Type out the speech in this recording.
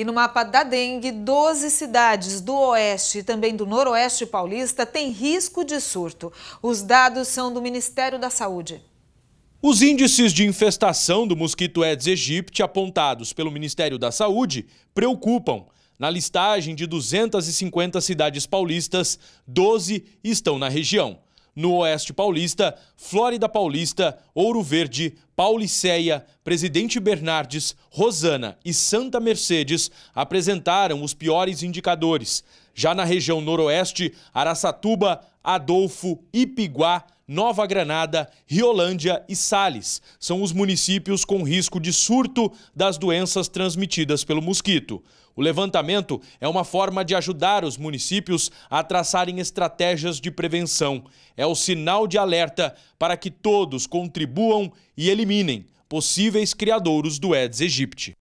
E no mapa da dengue, 12 cidades do oeste e também do noroeste paulista têm risco de surto. Os dados são do Ministério da Saúde. Os índices de infestação do mosquito Aedes aegypti apontados pelo Ministério da Saúde preocupam. Na listagem de 250 cidades paulistas, 12 estão na região no Oeste Paulista, Flórida Paulista, Ouro Verde, Pauliceia, Presidente Bernardes, Rosana e Santa Mercedes apresentaram os piores indicadores. Já na região Noroeste, Araçatuba, Adolfo, Ipiguá, Nova Granada, Riolândia e Sales. São os municípios com risco de surto das doenças transmitidas pelo mosquito. O levantamento é uma forma de ajudar os municípios a traçarem estratégias de prevenção. É o sinal de alerta para que todos contribuam e eliminem possíveis criadouros do Aedes aegypti.